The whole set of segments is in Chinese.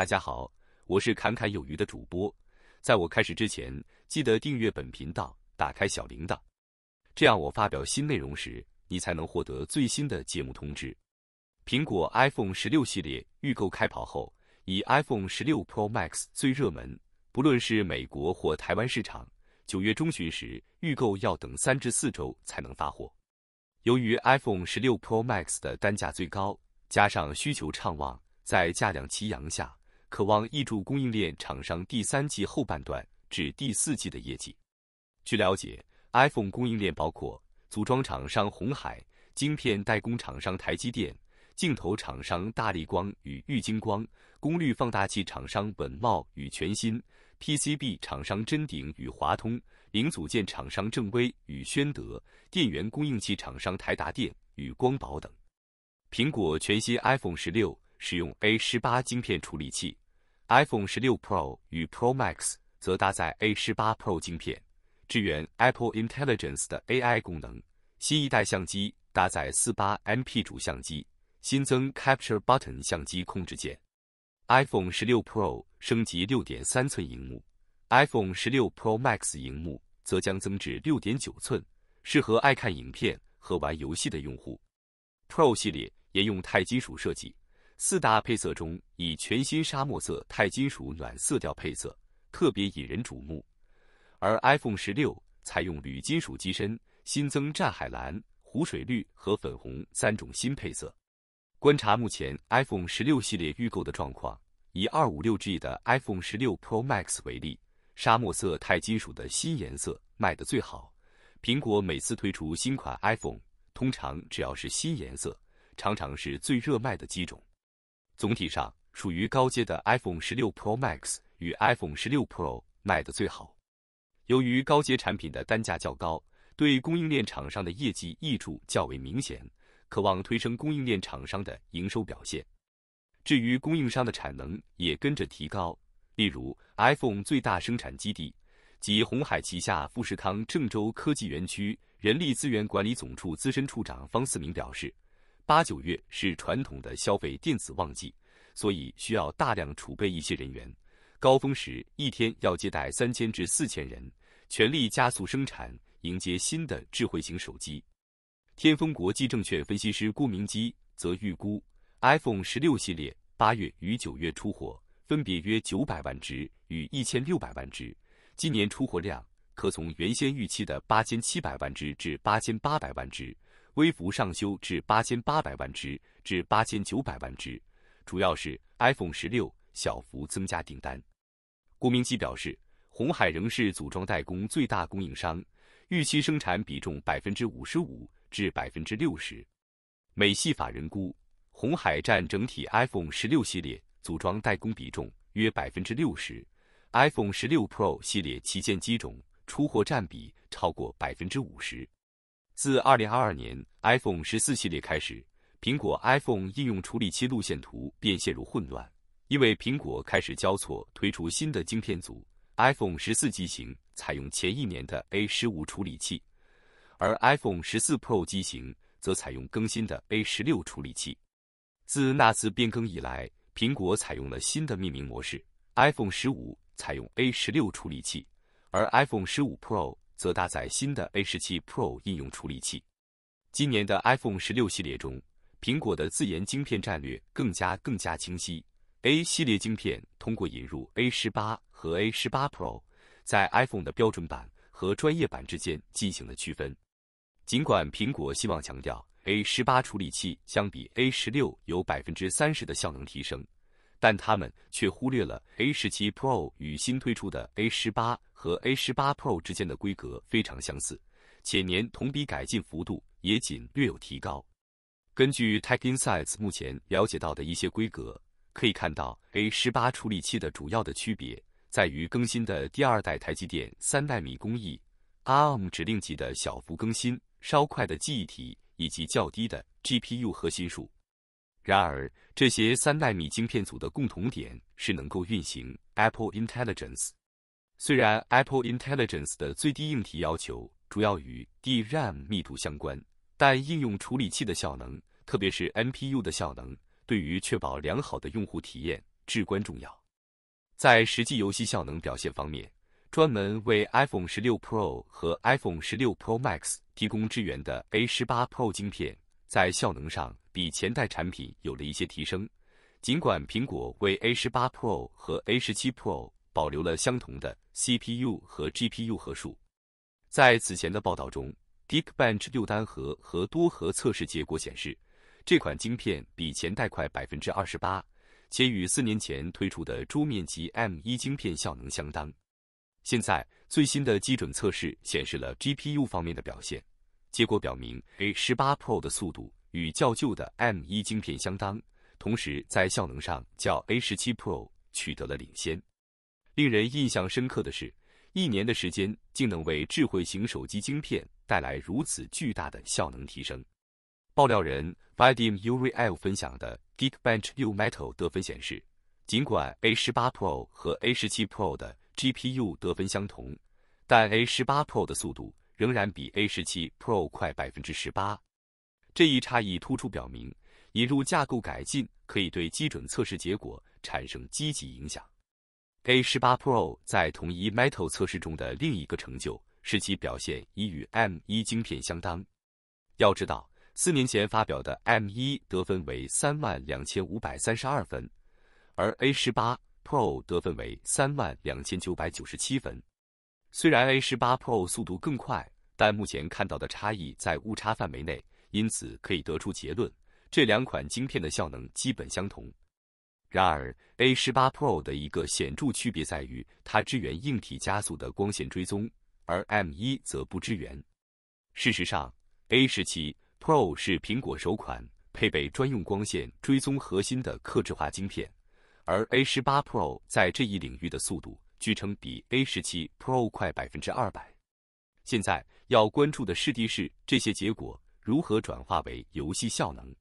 大家好，我是侃侃有余的主播。在我开始之前，记得订阅本频道，打开小铃铛，这样我发表新内容时，你才能获得最新的节目通知。苹果 iPhone 十六系列预购开跑后，以 iPhone 十六 Pro Max 最热门，不论是美国或台湾市场，九月中旬时预购要等三至四周才能发货。由于 iPhone 十六 Pro Max 的单价最高，加上需求畅旺，在价量齐扬下。渴望益助供应链厂商第三季后半段至第四季的业绩。据了解，iPhone 供应链包括组装厂商红海、晶片代工厂商台积电、镜头厂商大力光与玉晶光、功率放大器厂商稳茂与全新、PCB 厂商臻鼎与华通、零组件厂商正威与宣德、电源供应器厂商台达电与光宝等。苹果全新 iPhone 十六。使用 A 十八晶片处理器，iPhone 十六 Pro 与 Pro Max 则搭载 A 十八 Pro 晶片，支援 Apple Intelligence 的 AI 功能。新一代相机搭载四八 MP 主相机，新增 Capture Button 相机控制键。iPhone 十六 Pro 升级六点三寸荧幕，iPhone 十六 Pro Max 荧幕则将增至六点九寸，适合爱看影片和玩游戏的用户。Pro 系列沿用钛金属设计。四大配色中，以全新沙漠色钛金属暖色调配色特别引人瞩目。而 iPhone 十六采用铝金属机身，新增湛海蓝、湖水绿和粉红三种新配色。观察目前 iPhone 十六系列预购的状况，以二五六 G 的 iPhone 十六 Pro Max 为例，沙漠色钛金属的新颜色卖得最好。苹果每次推出新款 iPhone，通常只要是新颜色，常常是最热卖的机种。总体上属于高阶的 iPhone 十六 Pro Max 与 iPhone 十六 Pro 卖得最好。由于高阶产品的单价较高，对供应链厂商的业绩益处较为明显，渴望推升供应链厂商的营收表现。至于供应商的产能也跟着提高。例如，iPhone 最大生产基地及红海旗下富士康郑州科技园区人力资源管理总处资深处长方四明表示。八九月是传统的消费电子旺季，所以需要大量储备一些人员。高峰时一天要接待三千至四千人，全力加速生产，迎接新的智慧型手机。天风国际证券分析师郭明基则预估，iPhone 十六系列八月与九月出货分别约九百万只与一千六百万只，今年出货量可从原先预期的八千七百万只至八千八百万只。恢复上修至八千八百万只至八千九百万只，主要是 iPhone 十六小幅增加订单。郭明錤表示，红海仍是组装代工最大供应商，预期生产比重百分之五十五至百分之六十。美系法人估，红海占整体 iPhone 十六系列组装代工比重约百分之六十，iPhone 十六 Pro 系列旗舰机种出货占比超过百分之五十。自二零二二年。iPhone 十四系列开始，苹果 iPhone 应用处理器路线图便陷入混乱，因为苹果开始交错推出新的晶片组。iPhone 十四机型采用前一年的 A 十五处理器，而 iPhone 十四 Pro 机型则采用更新的 A 十六处理器。自那次变更以来，苹果采用了新的命名模式：iPhone 十五采用 A 十六处理器，而 iPhone 十五 Pro 则搭载新的 A 十七 Pro 应用处理器。今年的 iPhone 十六系列中，苹果的自研晶片战略更加更加清晰。A 系列晶片通过引入 A 十八和 A 十八 Pro，在 iPhone 的标准版和专业版之间进行了区分。尽管苹果希望强调 A 十八处理器相比 A 十六有百分之三十的效能提升，但他们却忽略了 A 十七 Pro 与新推出的 A 十八和 A 十八 Pro 之间的规格非常相似，且年同比改进幅度。也仅略有提高。根据 TechInsights 目前了解到的一些规格，可以看到 A 十八处理器的主要的区别在于更新的第二代台积电三纳米工艺、ARM 指令级的小幅更新、稍快的记忆体以及较低的 GPU 核心数。然而，这些三纳米晶片组的共同点是能够运行 Apple Intelligence。虽然 Apple Intelligence 的最低硬体要求主要与 DRAM 密度相关。但应用处理器的效能，特别是 NPU 的效能，对于确保良好的用户体验至关重要。在实际游戏效能表现方面，专门为 iPhone 16 Pro 和 iPhone 16 Pro Max 提供支援的 A18 Pro 晶片，在效能上比前代产品有了一些提升。尽管苹果为 A18 Pro 和 A17 Pro 保留了相同的 CPU 和 GPU 核数，在此前的报道中。Geekbench 六单核和多核测试结果显示，这款晶片比前代快百分之二十八，且与四年前推出的桌面级 M 一晶片效能相当。现在最新的基准测试显示了 GPU 方面的表现，结果表明 A 十八 Pro 的速度与较旧的 M 一晶片相当，同时在效能上较 A 十七 Pro 取得了领先。令人印象深刻的是，一年的时间竟能为智慧型手机晶片。带来如此巨大的效能提升。爆料人 Vadim u r l 分享的 Geekbench U Metal 得分显示，尽管 A18 Pro 和 A17 Pro 的 GPU 得分相同，但 A18 Pro 的速度仍然比 A17 Pro 快百分之十八。这一差异突出表明，引入架构改进可以对基准测试结果产生积极影响。A18 Pro 在同一 Metal 测试中的另一个成就。使其表现已与 M1 芯片相当。要知道，四年前发表的 M1 得分为三万两千五百三十二分，而 A18 Pro 得分为三万两千九百九十七分。虽然 A18 Pro 速度更快，但目前看到的差异在误差范围内，因此可以得出结论，这两款晶片的效能基本相同。然而，A18 Pro 的一个显著区别在于，它支援硬体加速的光线追踪。而 M 一则不支援。事实上，A 十七 Pro 是苹果首款配备专用光线追踪核心的克制化晶片，而 A 十八 Pro 在这一领域的速度，据称比 A 十七 Pro 快百分之二百。现在要关注的，势必是这些结果如何转化为游戏效能。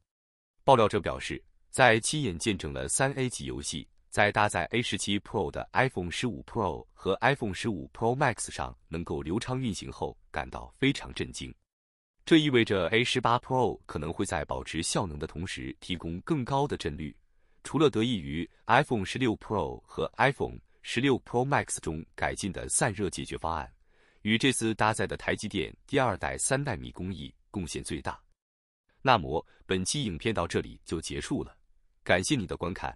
爆料者表示，在亲眼见证了三 A 级游戏。在搭载 A17 Pro 的 iPhone 15 Pro 和 iPhone 15 Pro Max 上能够流畅运行后，感到非常震惊。这意味着 A18 Pro 可能会在保持效能的同时提供更高的帧率。除了得益于 iPhone 16 Pro 和 iPhone 16 Pro Max 中改进的散热解决方案，与这次搭载的台积电第二代三纳米工艺贡献最大。那么本期影片到这里就结束了，感谢你的观看。